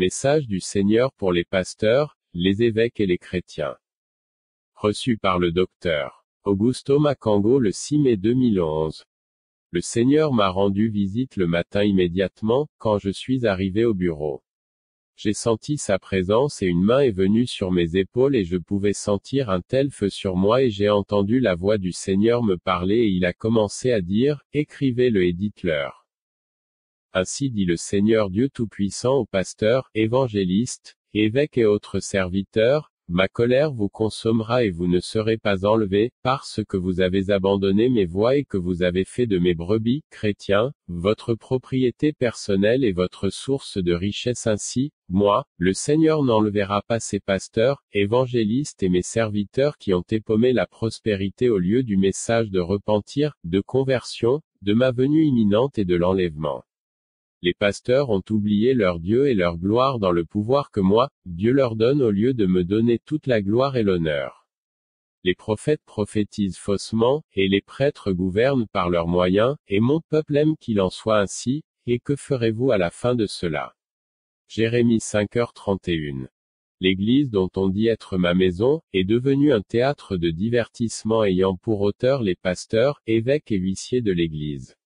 Message du Seigneur pour les pasteurs, les évêques et les chrétiens. Reçu par le docteur Augusto Macango le 6 mai 2011. Le Seigneur m'a rendu visite le matin immédiatement, quand je suis arrivé au bureau. J'ai senti sa présence et une main est venue sur mes épaules et je pouvais sentir un tel feu sur moi et j'ai entendu la voix du Seigneur me parler et il a commencé à dire, écrivez-le et dites-leur. Ainsi dit le Seigneur Dieu Tout-Puissant aux pasteurs, évangélistes, évêques et autres serviteurs, Ma colère vous consommera et vous ne serez pas enlevés, parce que vous avez abandonné mes voies et que vous avez fait de mes brebis, chrétiens, votre propriété personnelle et votre source de richesse ainsi, moi, le Seigneur n'enlevera pas ces pasteurs, évangélistes et mes serviteurs qui ont épaumé la prospérité au lieu du message de repentir, de conversion, de ma venue imminente et de l'enlèvement. Les pasteurs ont oublié leur Dieu et leur gloire dans le pouvoir que moi, Dieu leur donne au lieu de me donner toute la gloire et l'honneur. Les prophètes prophétisent faussement, et les prêtres gouvernent par leurs moyens, et mon peuple aime qu'il en soit ainsi, et que ferez-vous à la fin de cela Jérémie 5h31. L'église dont on dit être ma maison, est devenue un théâtre de divertissement ayant pour auteur les pasteurs, évêques et huissiers de l'église.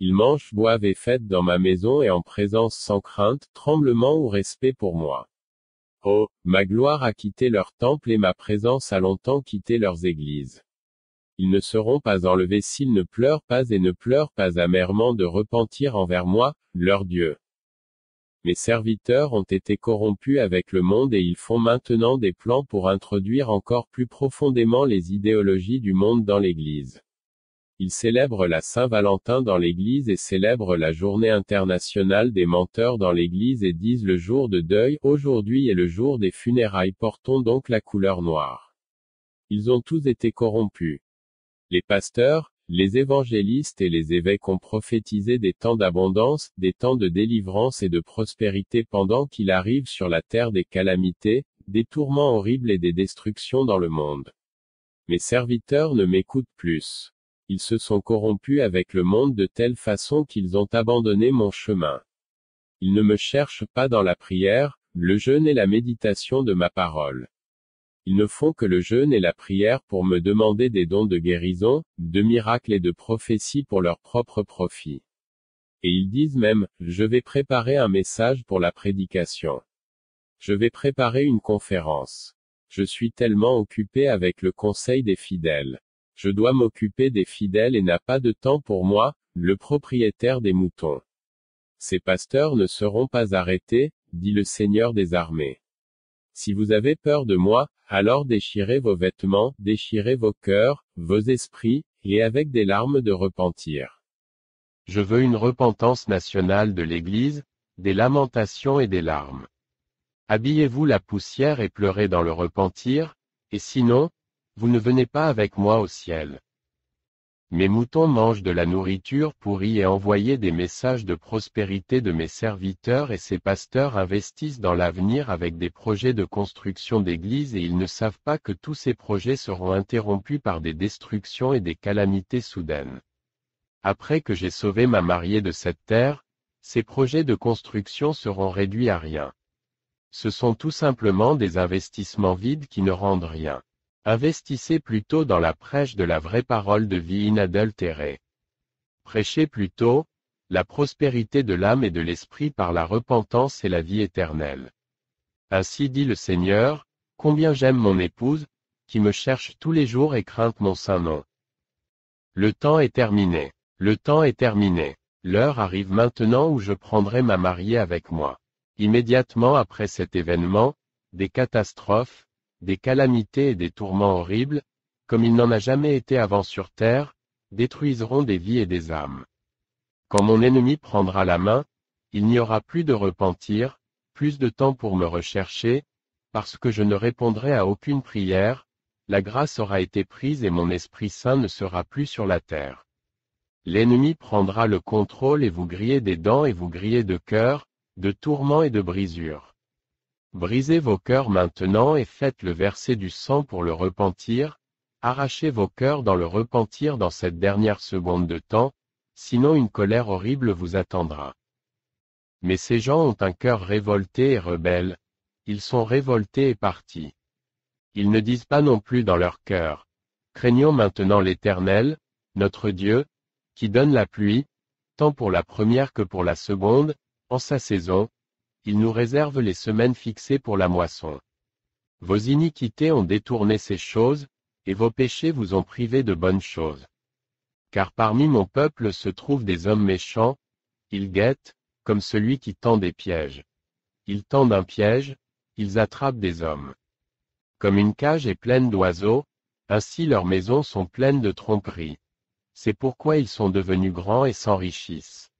Ils mangent, boivent et fêtent dans ma maison et en présence sans crainte, tremblement ou respect pour moi. Oh, ma gloire a quitté leur temple et ma présence a longtemps quitté leurs églises. Ils ne seront pas enlevés s'ils ne pleurent pas et ne pleurent pas amèrement de repentir envers moi, leur Dieu. Mes serviteurs ont été corrompus avec le monde et ils font maintenant des plans pour introduire encore plus profondément les idéologies du monde dans l'Église. Ils célèbrent la Saint-Valentin dans l'église et célèbrent la journée internationale des menteurs dans l'église et disent le jour de deuil, aujourd'hui est le jour des funérailles, portons donc la couleur noire. Ils ont tous été corrompus. Les pasteurs, les évangélistes et les évêques ont prophétisé des temps d'abondance, des temps de délivrance et de prospérité pendant qu'il arrive sur la terre des calamités, des tourments horribles et des destructions dans le monde. Mes serviteurs ne m'écoutent plus ils se sont corrompus avec le monde de telle façon qu'ils ont abandonné mon chemin. Ils ne me cherchent pas dans la prière, le jeûne et la méditation de ma parole. Ils ne font que le jeûne et la prière pour me demander des dons de guérison, de miracles et de prophéties pour leur propre profit. Et ils disent même, je vais préparer un message pour la prédication. Je vais préparer une conférence. Je suis tellement occupé avec le conseil des fidèles. Je dois m'occuper des fidèles et n'a pas de temps pour moi, le propriétaire des moutons. Ces pasteurs ne seront pas arrêtés, dit le Seigneur des armées. Si vous avez peur de moi, alors déchirez vos vêtements, déchirez vos cœurs, vos esprits, et avec des larmes de repentir. Je veux une repentance nationale de l'Église, des lamentations et des larmes. Habillez-vous la poussière et pleurez dans le repentir, et sinon, vous ne venez pas avec moi au ciel. Mes moutons mangent de la nourriture pourrie et envoyer des messages de prospérité de mes serviteurs et ces pasteurs investissent dans l'avenir avec des projets de construction d'églises et ils ne savent pas que tous ces projets seront interrompus par des destructions et des calamités soudaines. Après que j'ai sauvé ma mariée de cette terre, ces projets de construction seront réduits à rien. Ce sont tout simplement des investissements vides qui ne rendent rien. Investissez plutôt dans la prêche de la vraie parole de vie inadultérée. Prêchez plutôt la prospérité de l'âme et de l'esprit par la repentance et la vie éternelle. Ainsi dit le Seigneur, combien j'aime mon épouse, qui me cherche tous les jours et crainte mon saint nom. Le temps est terminé. Le temps est terminé. L'heure arrive maintenant où je prendrai ma mariée avec moi. Immédiatement après cet événement, des catastrophes, des calamités et des tourments horribles, comme il n'en a jamais été avant sur terre, détruiseront des vies et des âmes. Quand mon ennemi prendra la main, il n'y aura plus de repentir, plus de temps pour me rechercher, parce que je ne répondrai à aucune prière, la grâce aura été prise et mon Esprit Saint ne sera plus sur la terre. L'ennemi prendra le contrôle et vous grillez des dents et vous grillez de cœur, de tourments et de brisures. Brisez vos cœurs maintenant et faites-le verser du sang pour le repentir, arrachez vos cœurs dans le repentir dans cette dernière seconde de temps, sinon une colère horrible vous attendra. Mais ces gens ont un cœur révolté et rebelle, ils sont révoltés et partis. Ils ne disent pas non plus dans leur cœur, craignons maintenant l'Éternel, notre Dieu, qui donne la pluie, tant pour la première que pour la seconde, en sa saison, il nous réserve les semaines fixées pour la moisson. Vos iniquités ont détourné ces choses, et vos péchés vous ont privé de bonnes choses. Car parmi mon peuple se trouvent des hommes méchants, ils guettent, comme celui qui tend des pièges. Ils tendent un piège, ils attrapent des hommes. Comme une cage est pleine d'oiseaux, ainsi leurs maisons sont pleines de tromperies. C'est pourquoi ils sont devenus grands et s'enrichissent.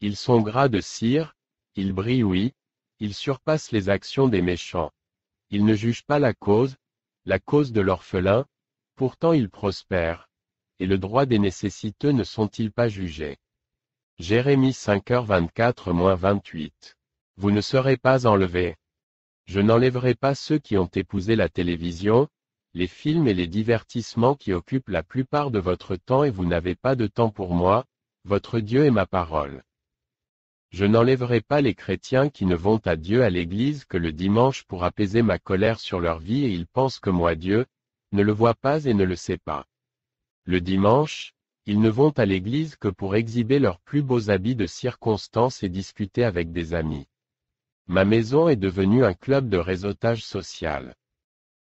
Ils sont gras de cire, il brille oui, il surpasse les actions des méchants. Il ne juge pas la cause, la cause de l'orphelin, pourtant il prospère. Et le droit des nécessiteux ne sont-ils pas jugés Jérémie 5h24-28. Vous ne serez pas enlevés. Je n'enlèverai pas ceux qui ont épousé la télévision, les films et les divertissements qui occupent la plupart de votre temps et vous n'avez pas de temps pour moi, votre Dieu et ma parole. Je n'enlèverai pas les chrétiens qui ne vont à Dieu à l'église que le dimanche pour apaiser ma colère sur leur vie et ils pensent que moi Dieu, ne le voit pas et ne le sait pas. Le dimanche, ils ne vont à l'église que pour exhiber leurs plus beaux habits de circonstance et discuter avec des amis. Ma maison est devenue un club de réseautage social.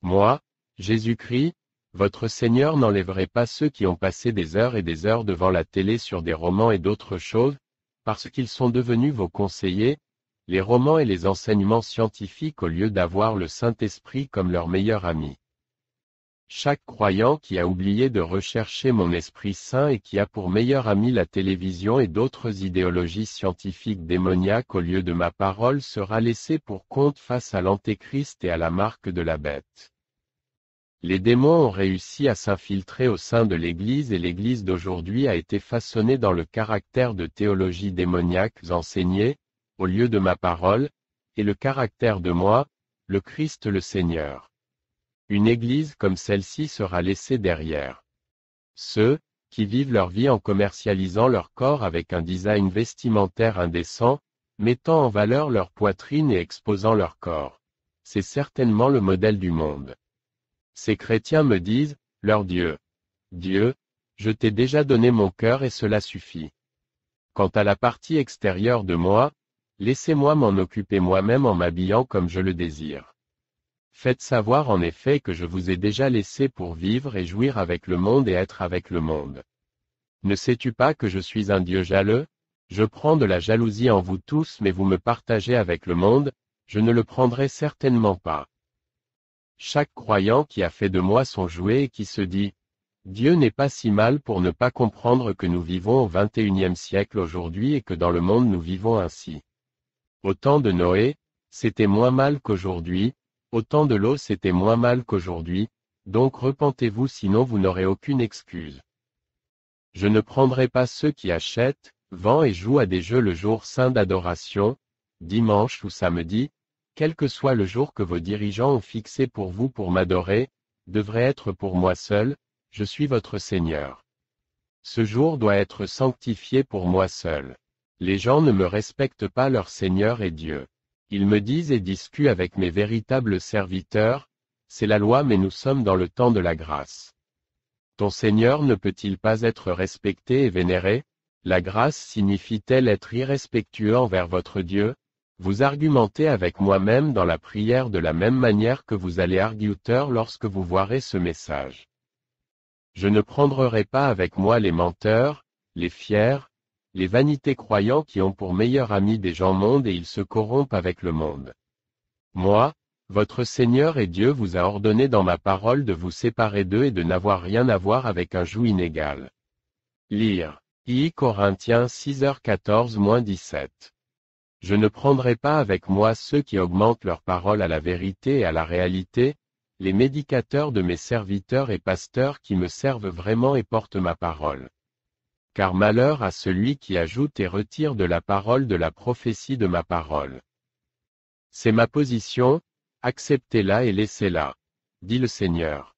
Moi, Jésus-Christ, votre Seigneur n'enlèverai pas ceux qui ont passé des heures et des heures devant la télé sur des romans et d'autres choses, parce qu'ils sont devenus vos conseillers, les romans et les enseignements scientifiques au lieu d'avoir le Saint-Esprit comme leur meilleur ami. Chaque croyant qui a oublié de rechercher mon Esprit Saint et qui a pour meilleur ami la télévision et d'autres idéologies scientifiques démoniaques au lieu de ma parole sera laissé pour compte face à l'Antéchrist et à la marque de la bête. Les démons ont réussi à s'infiltrer au sein de l'Église et l'Église d'aujourd'hui a été façonnée dans le caractère de théologie démoniaque enseignée, au lieu de ma parole, et le caractère de moi, le Christ le Seigneur. Une Église comme celle-ci sera laissée derrière. Ceux, qui vivent leur vie en commercialisant leur corps avec un design vestimentaire indécent, mettant en valeur leur poitrine et exposant leur corps. C'est certainement le modèle du monde. Ces chrétiens me disent, leur Dieu. Dieu, je t'ai déjà donné mon cœur et cela suffit. Quant à la partie extérieure de moi, laissez-moi m'en occuper moi-même en m'habillant comme je le désire. Faites savoir en effet que je vous ai déjà laissé pour vivre et jouir avec le monde et être avec le monde. Ne sais-tu pas que je suis un Dieu jaloux Je prends de la jalousie en vous tous mais vous me partagez avec le monde, je ne le prendrai certainement pas. Chaque croyant qui a fait de moi son jouet et qui se dit Dieu n'est pas si mal pour ne pas comprendre que nous vivons au XXIe siècle aujourd'hui et que dans le monde nous vivons ainsi. Au temps de Noé, c'était moins mal qu'aujourd'hui, au temps de l'eau c'était moins mal qu'aujourd'hui, donc repentez-vous sinon vous n'aurez aucune excuse. Je ne prendrai pas ceux qui achètent, vendent et jouent à des jeux le jour saint d'adoration, dimanche ou samedi, quel que soit le jour que vos dirigeants ont fixé pour vous pour m'adorer, devrait être pour moi seul, je suis votre Seigneur. Ce jour doit être sanctifié pour moi seul. Les gens ne me respectent pas leur Seigneur et Dieu. Ils me disent et discutent avec mes véritables serviteurs, c'est la loi mais nous sommes dans le temps de la grâce. Ton Seigneur ne peut-il pas être respecté et vénéré La grâce signifie-t-elle être irrespectueux envers votre Dieu vous argumentez avec moi-même dans la prière de la même manière que vous allez arguteur lorsque vous voirez ce message. Je ne prendrai pas avec moi les menteurs, les fiers, les vanités croyants qui ont pour meilleurs ami des gens mondes et ils se corrompent avec le monde. Moi, votre Seigneur et Dieu vous a ordonné dans ma parole de vous séparer d'eux et de n'avoir rien à voir avec un joug inégal. Lire. I Corinthiens 6h14-17. Je ne prendrai pas avec moi ceux qui augmentent leur parole à la vérité et à la réalité, les médicateurs de mes serviteurs et pasteurs qui me servent vraiment et portent ma parole. Car malheur à celui qui ajoute et retire de la parole de la prophétie de ma parole. C'est ma position, acceptez-la et laissez-la, dit le Seigneur.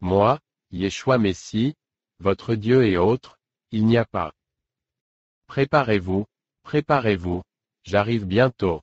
Moi, Yeshua Messie, votre Dieu et autres, il n'y a pas. Préparez-vous, Préparez-vous, j'arrive bientôt.